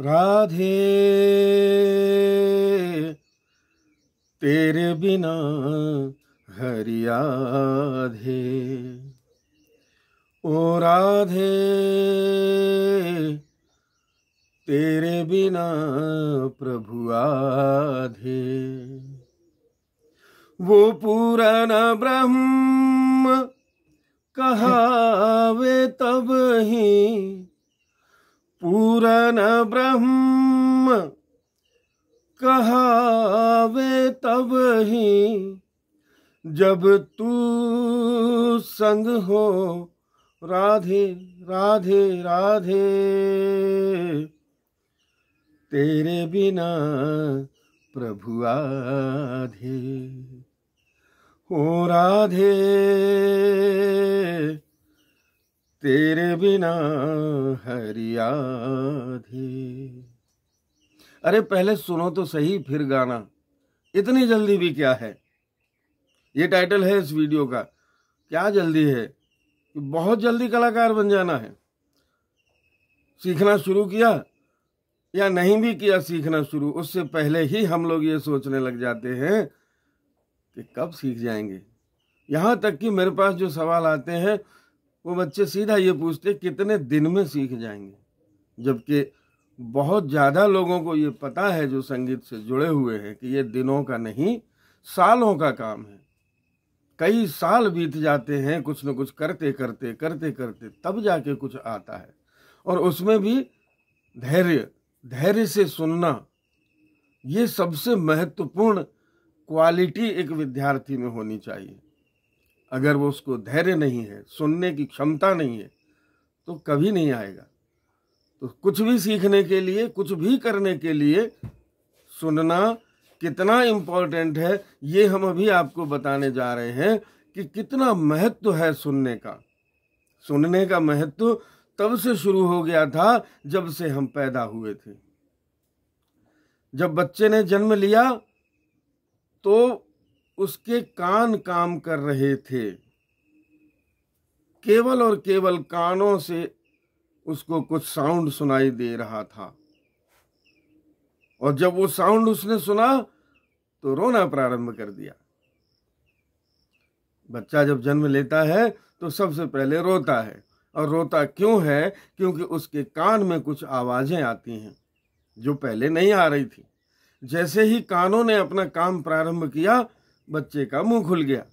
राधे तेरे बिना हरियाधे ओ राधे तेरे बिना प्रभु आधे वो पूरन ब्रह्म कहावे तब ही पूरन ब्रह्म कहावे तब ही जब तू संग हो राधे राधे राधे तेरे बिना प्रभु आधे हो राधे तेरे बिना हरियाधी अरे पहले सुनो तो सही फिर गाना इतनी जल्दी भी क्या है ये टाइटल है इस वीडियो का क्या जल्दी है बहुत जल्दी कलाकार बन जाना है सीखना शुरू किया या नहीं भी किया सीखना शुरू उससे पहले ही हम लोग ये सोचने लग जाते हैं कि कब सीख जाएंगे यहाँ तक कि मेरे पास जो सवाल आते हैं वो बच्चे सीधा ये पूछते कितने दिन में सीख जाएंगे जबकि बहुत ज़्यादा लोगों को ये पता है जो संगीत से जुड़े हुए हैं कि ये दिनों का नहीं सालों का काम है कई साल बीत जाते हैं कुछ न कुछ करते करते करते करते तब जाके कुछ आता है और उसमें भी धैर्य धैर्य से सुनना ये सबसे महत्वपूर्ण क्वालिटी एक विद्यार्थी में होनी चाहिए अगर वो उसको धैर्य नहीं है सुनने की क्षमता नहीं है तो कभी नहीं आएगा तो कुछ भी सीखने के लिए कुछ भी करने के लिए सुनना कितना इम्पोर्टेंट है ये हम अभी आपको बताने जा रहे हैं कि कितना महत्व है सुनने का सुनने का महत्व तब से शुरू हो गया था जब से हम पैदा हुए थे जब बच्चे ने जन्म लिया तो उसके कान काम कर रहे थे केवल और केवल कानों से उसको कुछ साउंड सुनाई दे रहा था और जब वो साउंड उसने सुना तो रोना प्रारंभ कर दिया बच्चा जब जन्म लेता है तो सबसे पहले रोता है और रोता क्यों है क्योंकि उसके कान में कुछ आवाज़ें आती हैं जो पहले नहीं आ रही थी जैसे ही कानों ने अपना काम प्रारंभ किया बच्चे का मुंह खुल गया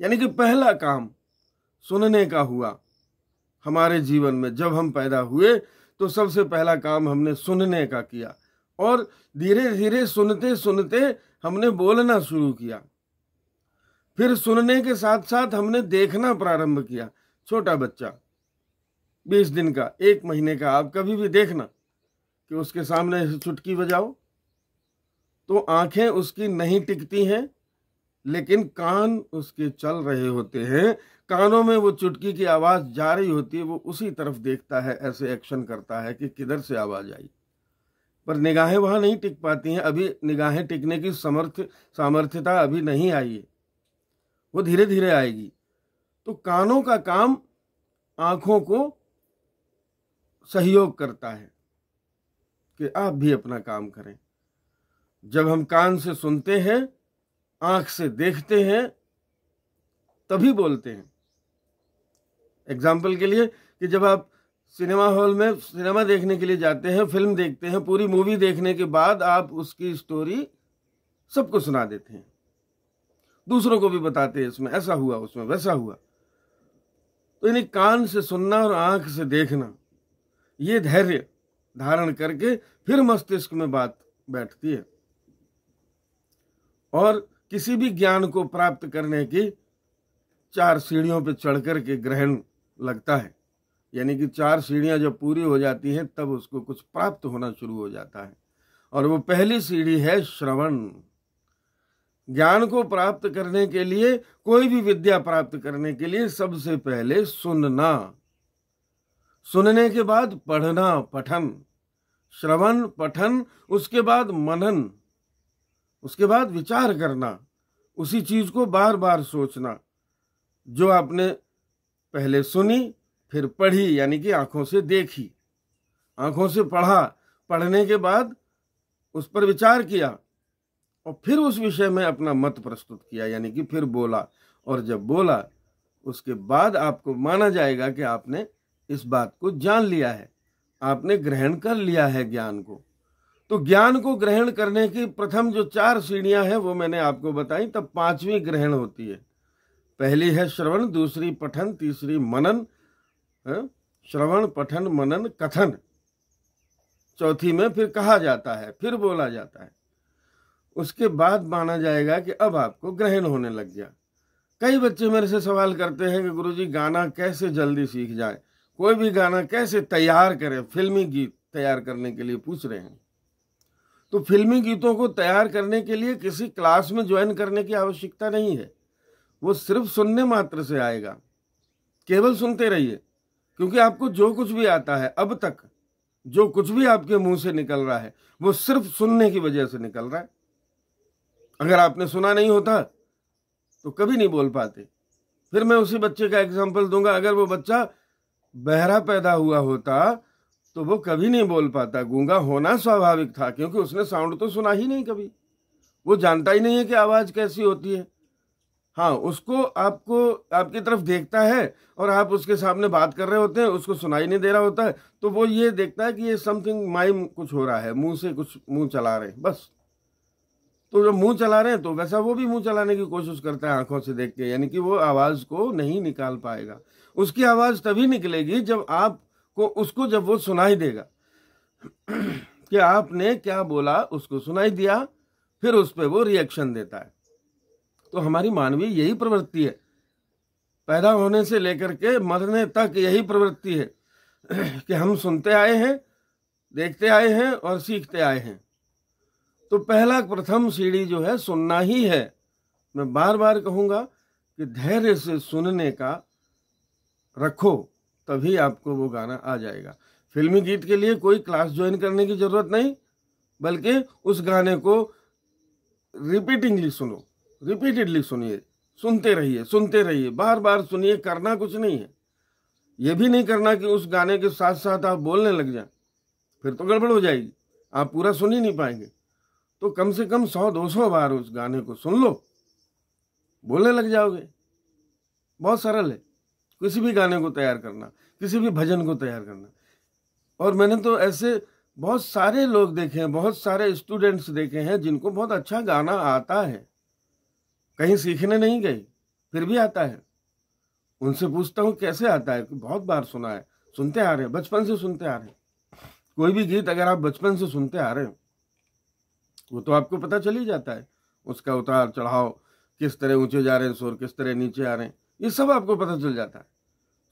यानी कि पहला काम सुनने का हुआ हमारे जीवन में जब हम पैदा हुए तो सबसे पहला काम हमने सुनने का किया और धीरे धीरे सुनते सुनते हमने बोलना शुरू किया फिर सुनने के साथ साथ हमने देखना प्रारंभ किया छोटा बच्चा बीस दिन का एक महीने का आप कभी भी देखना कि उसके सामने चुटकी बजाओ तो आंखें उसकी नहीं टिकती हैं लेकिन कान उसके चल रहे होते हैं कानों में वो चुटकी की आवाज़ जा रही होती है वो उसी तरफ देखता है ऐसे एक्शन करता है कि किधर से आवाज़ आई पर निगाहें वहां नहीं टिक पाती हैं अभी निगाहें टिकने की समर्थ सामर्थ्यता अभी नहीं आई है वो धीरे धीरे आएगी तो कानों का काम आंखों को सहयोग करता है कि आप भी अपना काम करें जब हम कान से सुनते हैं आंख से देखते हैं तभी बोलते हैं एग्जाम्पल के लिए कि जब आप सिनेमा हॉल में सिनेमा देखने के लिए जाते हैं फिल्म देखते हैं पूरी मूवी देखने के बाद आप उसकी स्टोरी सबको सुना देते हैं दूसरों को भी बताते हैं इसमें ऐसा हुआ उसमें वैसा हुआ तो यानी कान से सुनना और आंख से देखना ये धैर्य धारण करके फिर मस्तिष्क में बात बैठती है और किसी भी ज्ञान को प्राप्त करने की चार सीढ़ियों पर चढ़ कर के ग्रहण लगता है यानी कि चार सीढ़ियां जब पूरी हो जाती हैं तब उसको कुछ प्राप्त होना शुरू हो जाता है और वो पहली सीढ़ी है श्रवण ज्ञान को प्राप्त करने के लिए कोई भी विद्या प्राप्त करने के लिए सबसे पहले सुनना सुनने के बाद पढ़ना पठन श्रवण पठन उसके बाद मनन उसके बाद विचार करना उसी चीज़ को बार बार सोचना जो आपने पहले सुनी फिर पढ़ी यानी कि आंखों से देखी आंखों से पढ़ा पढ़ने के बाद उस पर विचार किया और फिर उस विषय में अपना मत प्रस्तुत किया यानी कि फिर बोला और जब बोला उसके बाद आपको माना जाएगा कि आपने इस बात को जान लिया है आपने ग्रहण कर लिया है ज्ञान को तो ज्ञान को ग्रहण करने की प्रथम जो चार सीढ़ियां हैं वो मैंने आपको बताई तब पांचवी ग्रहण होती है पहली है श्रवण दूसरी पठन तीसरी मनन हाँ? श्रवण पठन मनन कथन चौथी में फिर कहा जाता है फिर बोला जाता है उसके बाद माना जाएगा कि अब आपको ग्रहण होने लग गया कई बच्चे मेरे से सवाल करते हैं कि गुरुजी गाना कैसे जल्दी सीख जाए कोई भी गाना कैसे तैयार करें फिल्मी गीत तैयार करने के लिए पूछ रहे हैं तो फिल्मी गीतों को तैयार करने के लिए किसी क्लास में ज्वाइन करने की आवश्यकता नहीं है वो सिर्फ सुनने मात्र से आएगा केवल सुनते रहिए क्योंकि आपको जो कुछ भी आता है अब तक जो कुछ भी आपके मुंह से निकल रहा है वो सिर्फ सुनने की वजह से निकल रहा है अगर आपने सुना नहीं होता तो कभी नहीं बोल पाते फिर मैं उसी बच्चे का एग्जाम्पल दूंगा अगर वो बच्चा बहरा पैदा हुआ होता तो वो कभी नहीं बोल पाता गूंगा होना स्वाभाविक था क्योंकि उसने साउंड तो सुना ही नहीं कभी वो जानता ही नहीं है कि आवाज़ कैसी होती है हाँ उसको आपको आपकी तरफ देखता है और आप उसके सामने बात कर रहे होते हैं उसको सुनाई नहीं दे रहा होता है तो वो ये देखता है कि ये समथिंग माइम कुछ हो रहा है मुंह से कुछ मुंह चला रहे हैं बस तो जब मुंह चला रहे हैं तो वैसा वो भी मुंह चलाने की कोशिश करता है आंखों से देख के यानी कि वो आवाज़ को नहीं निकाल पाएगा उसकी आवाज़ तभी निकलेगी जब आप को उसको जब वो सुनाई देगा कि आपने क्या बोला उसको सुनाई दिया फिर उस पर वो रिएक्शन देता है तो हमारी मानवीय यही प्रवृत्ति है पैदा होने से लेकर के मरने तक यही प्रवृत्ति है कि हम सुनते आए हैं देखते आए हैं और सीखते आए हैं तो पहला प्रथम सीढ़ी जो है सुनना ही है मैं बार बार कहूँगा कि धैर्य से सुनने का रखो तभी आपको वो गाना आ जाएगा फिल्मी गीत के लिए कोई क्लास ज्वाइन करने की ज़रूरत नहीं बल्कि उस गाने को रिपीटिंगली सुनो रिपीटेडली सुनिए सुनते रहिए सुनते रहिए बार बार सुनिए करना कुछ नहीं है ये भी नहीं करना कि उस गाने के साथ साथ आप बोलने लग जाए फिर तो गड़बड़ हो जाएगी आप पूरा सुन ही नहीं पाएंगे तो कम से कम सौ दो सौ बार उस गाने को सुन लो बोलने लग जाओगे बहुत सरल है किसी भी गाने को तैयार करना किसी भी भजन को तैयार करना और मैंने तो ऐसे बहुत सारे लोग देखे हैं बहुत सारे स्टूडेंट्स देखे हैं जिनको बहुत अच्छा गाना आता है कहीं सीखने नहीं गई फिर भी आता है उनसे पूछता हूँ कैसे आता है बहुत बार सुना है सुनते आ रहे हैं बचपन से सुनते आ रहे हैं कोई भी गीत अगर आप बचपन से सुनते आ रहे हो वो तो आपको पता चल ही जाता है उसका उतार चढ़ाव किस तरह ऊंचे जा रहे हैं शोर किस तरह नीचे आ रहे हैं ये सब आपको पता चल जाता है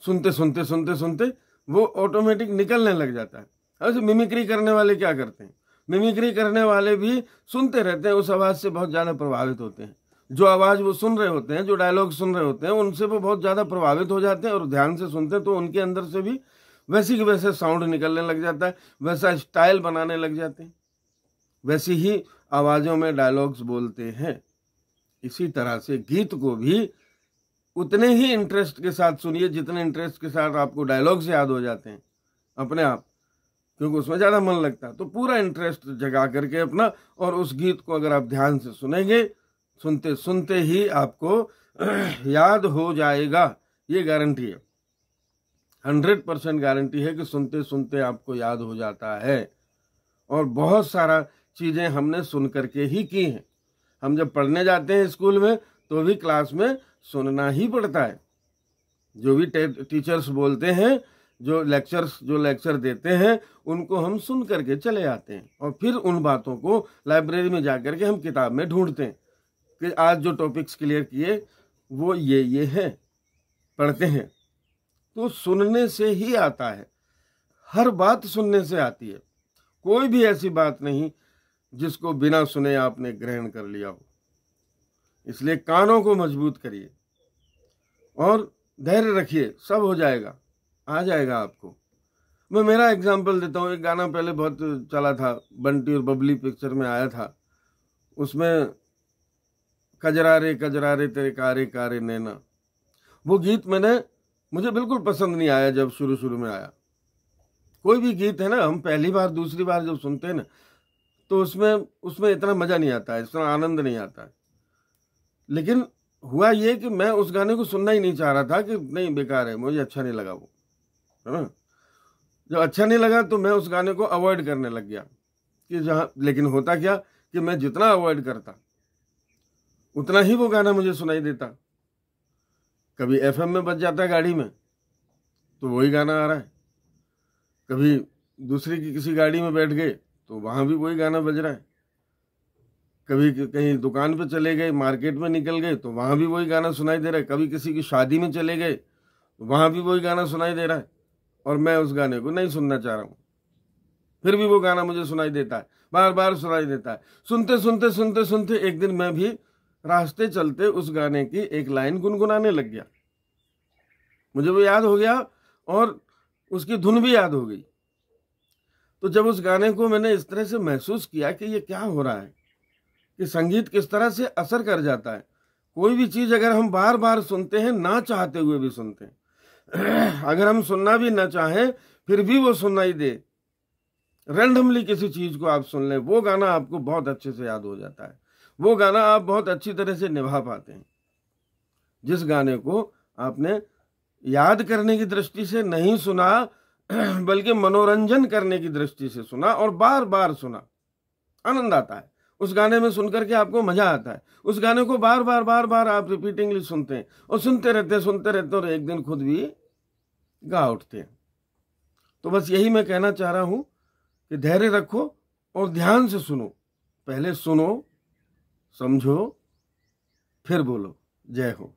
सुनते सुनते सुनते सुनते वो ऑटोमेटिक निकलने लग जाता है ऐसे मिमिक्री करने वाले क्या करते हैं मिमिक्री करने वाले भी सुनते रहते हैं उस आवाज़ से बहुत ज़्यादा प्रभावित होते हैं जो आवाज़ वो सुन रहे होते हैं जो डायलॉग सुन रहे होते हैं उनसे वो बहुत ज़्यादा प्रभावित हो जाते हैं और ध्यान से सुनते हैं तो उनके अंदर से भी वैसी के वैसे साउंड निकलने लग जाता है वैसा स्टाइल बनाने लग जाते हैं वैसी ही आवाज़ों में डायलॉग्स बोलते हैं इसी तरह से गीत को भी उतने ही इंटरेस्ट के साथ सुनिए जितने इंटरेस्ट के साथ आपको डायलॉग्स याद हो जाते हैं अपने आप क्योंकि उसमें ज़्यादा मन लगता है तो पूरा इंटरेस्ट जगा करके अपना और उस गीत को अगर आप ध्यान से सुनेंगे सुनते सुनते ही आपको याद हो जाएगा ये गारंटी है हंड्रेड परसेंट गारंटी है कि सुनते सुनते आपको याद हो जाता है और बहुत सारा चीज़ें हमने सुन करके ही की हैं हम जब पढ़ने जाते हैं स्कूल में तो भी क्लास में सुनना ही पड़ता है जो भी टीचर्स बोलते हैं जो लेक्चर्स जो लेक्चर देते हैं उनको हम सुन करके चले आते हैं और फिर उन बातों को लाइब्रेरी में जा करके हम किताब में ढूंढते हैं कि आज जो टॉपिक्स क्लियर किए वो ये ये है पढ़ते हैं तो सुनने से ही आता है हर बात सुनने से आती है कोई भी ऐसी बात नहीं जिसको बिना सुने आपने ग्रहण कर लिया हो इसलिए कानों को मजबूत करिए और धैर्य रखिए सब हो जाएगा आ जाएगा आपको मैं मेरा एग्जाम्पल देता हूँ एक गाना पहले बहुत चला था बंटी और बबली पिक्चर में आया था उसमें कजरा रे कजरा रे तेरे कारे कारे नैना वो गीत मैंने मुझे बिल्कुल पसंद नहीं आया जब शुरू शुरू में आया कोई भी गीत है ना हम पहली बार दूसरी बार जब सुनते हैं ना तो उसमें उसमें इतना मज़ा नहीं आता है इतना आनंद नहीं आता है लेकिन हुआ ये कि मैं उस गाने को सुनना ही नहीं चाह रहा था कि नहीं बेकार है मुझे अच्छा नहीं लगा वो है ना जब अच्छा नहीं लगा तो मैं उस गाने को अवॉइड करने लग गया कि जहाँ लेकिन होता क्या कि मैं जितना अवॉइड करता उतना ही वो गाना मुझे सुनाई देता कभी एफएम में बज जाता है गाड़ी में तो वही गाना आ रहा है कभी दूसरी की किसी गाड़ी में बैठ गए तो वहाँ भी वही गाना बज रहा है कभी कहीं दुकान पे चले गए मार्केट में निकल गए तो वहाँ भी वही गाना सुनाई दे रहा है कभी किसी की शादी में चले गए तो वहाँ भी वही गाना सुनाई दे रहा है और मैं उस गाने को नहीं सुनना चाह रहा हूँ फिर भी वो गाना मुझे सुनाई देता है बार बार सुनाई देता है सुनते सुनते सुनते सुनते एक दिन मैं भी रास्ते चलते उस गाने की एक लाइन गुनगुनाने लग गया मुझे वो याद हो गया और उसकी धुन भी याद हो गई तो जब उस गाने को मैंने इस तरह से महसूस किया कि ये क्या हो रहा है कि संगीत किस तरह से असर कर जाता है कोई भी चीज़ अगर हम बार बार सुनते हैं ना चाहते हुए भी सुनते हैं अगर हम सुनना भी ना चाहें फिर भी वो सुनाई दे रेंडमली किसी चीज़ को आप सुन लें वो गाना आपको बहुत अच्छे से याद हो जाता है वो गाना आप बहुत अच्छी तरह से निभा पाते हैं जिस गाने को आपने याद करने की दृष्टि से नहीं सुना बल्कि मनोरंजन करने की दृष्टि से सुना और बार बार सुना आनंद आता है उस गाने में सुन करके आपको मजा आता है उस गाने को बार बार बार बार आप रिपीटिंगली सुनते हैं और सुनते रहते सुनते रहते और एक दिन खुद भी गा उठते हैं तो बस यही मैं कहना चाह रहा हूं कि धैर्य रखो और ध्यान से सुनो पहले सुनो समझो फिर बोलो जय हो